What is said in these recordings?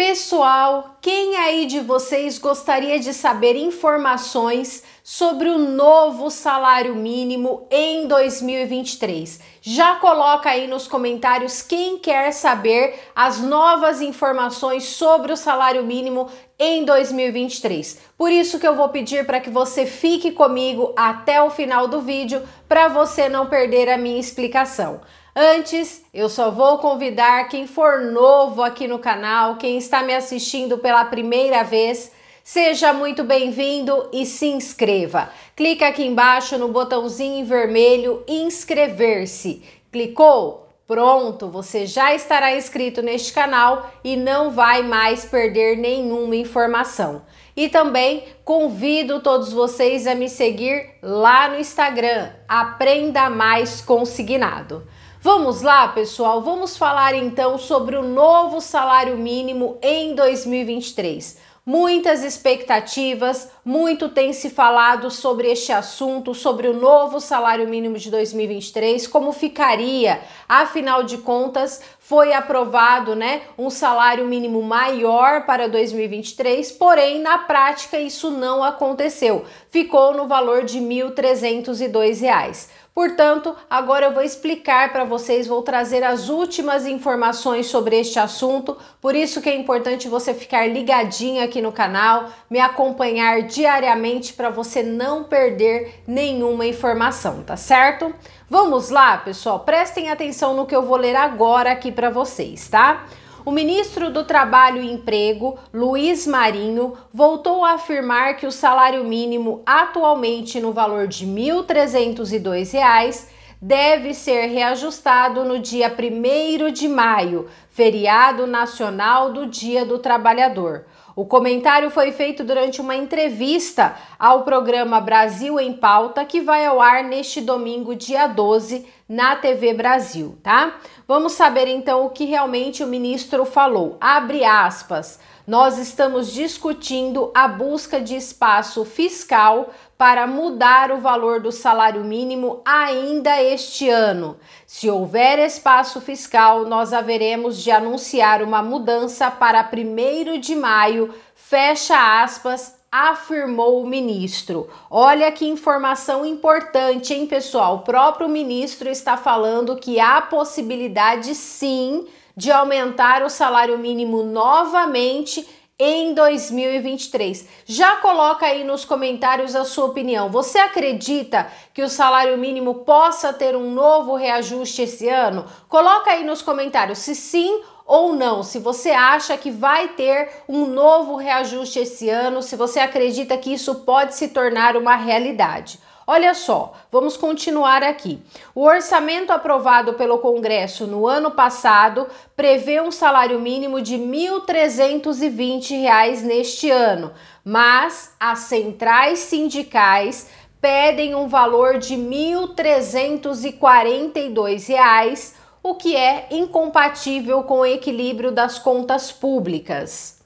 Pessoal, quem aí de vocês gostaria de saber informações sobre o novo salário mínimo em 2023? Já coloca aí nos comentários quem quer saber as novas informações sobre o salário mínimo em 2023. Por isso que eu vou pedir para que você fique comigo até o final do vídeo para você não perder a minha explicação. Antes, eu só vou convidar quem for novo aqui no canal, quem está me assistindo pela primeira vez, seja muito bem-vindo e se inscreva. Clica aqui embaixo no botãozinho vermelho inscrever-se. Clicou? Pronto, você já estará inscrito neste canal e não vai mais perder nenhuma informação. E também convido todos vocês a me seguir lá no Instagram, Aprenda Mais Consignado. Vamos lá, pessoal, vamos falar então sobre o novo salário mínimo em 2023. Muitas expectativas, muito tem se falado sobre este assunto, sobre o novo salário mínimo de 2023, como ficaria. Afinal de contas, foi aprovado, né, um salário mínimo maior para 2023, porém na prática isso não aconteceu. Ficou no valor de R$ 1.302. Portanto, agora eu vou explicar para vocês, vou trazer as últimas informações sobre este assunto, por isso que é importante você ficar ligadinho aqui no canal, me acompanhar diariamente para você não perder nenhuma informação, tá certo? Vamos lá, pessoal, prestem atenção no que eu vou ler agora aqui para vocês, tá? O ministro do Trabalho e Emprego, Luiz Marinho, voltou a afirmar que o salário mínimo, atualmente no valor de R$ 1.302, deve ser reajustado no dia 1 de maio, feriado nacional do Dia do Trabalhador. O comentário foi feito durante uma entrevista ao programa Brasil em Pauta, que vai ao ar neste domingo, dia 12, na TV Brasil, tá? Vamos saber então o que realmente o ministro falou. Abre aspas. Nós estamos discutindo a busca de espaço fiscal para mudar o valor do salário mínimo ainda este ano. Se houver espaço fiscal, nós haveremos de anunciar uma mudança para 1 de maio, fecha aspas, afirmou o ministro. Olha que informação importante, hein, pessoal? O próprio ministro está falando que há possibilidade sim de aumentar o salário mínimo novamente em 2023. Já coloca aí nos comentários a sua opinião. Você acredita que o salário mínimo possa ter um novo reajuste esse ano? Coloca aí nos comentários se sim ou não, se você acha que vai ter um novo reajuste esse ano, se você acredita que isso pode se tornar uma realidade. Olha só, vamos continuar aqui. O orçamento aprovado pelo Congresso no ano passado prevê um salário mínimo de R$ 1.320 neste ano, mas as centrais sindicais pedem um valor de R$ 1.342, o que é incompatível com o equilíbrio das contas públicas.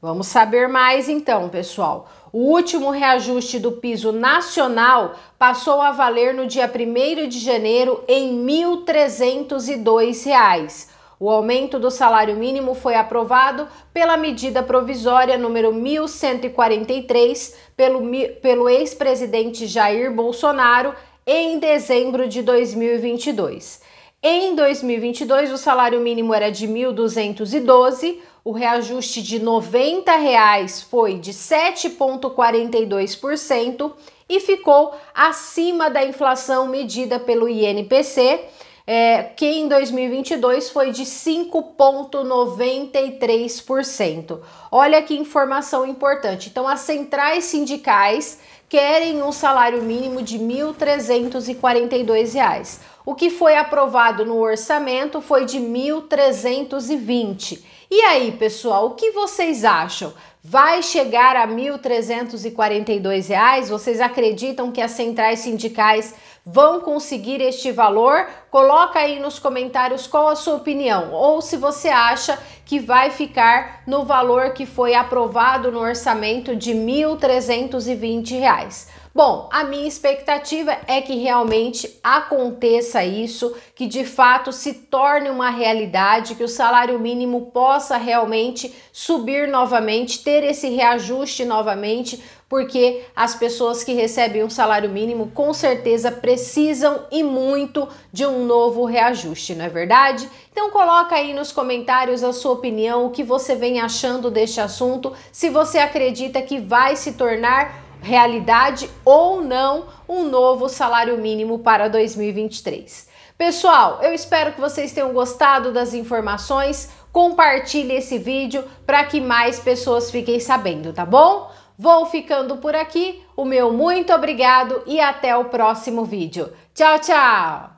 Vamos saber mais então, pessoal. O último reajuste do piso nacional passou a valer no dia 1 de janeiro em R$ 1.302. O aumento do salário mínimo foi aprovado pela medida provisória número 1143 pelo, pelo ex-presidente Jair Bolsonaro em dezembro de 2022. Em 2022, o salário mínimo era de 1.212, o reajuste de R$ 90 reais foi de 7,42% e ficou acima da inflação medida pelo INPC, é, que em 2022 foi de 5,93%. Olha que informação importante. Então, as centrais sindicais querem um salário mínimo de R$ 1.342,00. O que foi aprovado no orçamento foi de 1.320. E aí, pessoal, o que vocês acham? Vai chegar a R$ 1.342? Vocês acreditam que as centrais sindicais vão conseguir este valor? Coloca aí nos comentários qual a sua opinião ou se você acha que vai ficar no valor que foi aprovado no orçamento de R$ 1.320. Bom, a minha expectativa é que realmente aconteça isso, que de fato se torne uma realidade, que o salário mínimo possa realmente subir novamente, ter esse reajuste novamente, porque as pessoas que recebem um salário mínimo com certeza precisam e muito de um novo reajuste, não é verdade? Então coloca aí nos comentários a sua opinião, o que você vem achando deste assunto, se você acredita que vai se tornar realidade ou não um novo salário mínimo para 2023. Pessoal, eu espero que vocês tenham gostado das informações. Compartilhe esse vídeo para que mais pessoas fiquem sabendo, tá bom? Vou ficando por aqui. O meu muito obrigado e até o próximo vídeo. Tchau, tchau!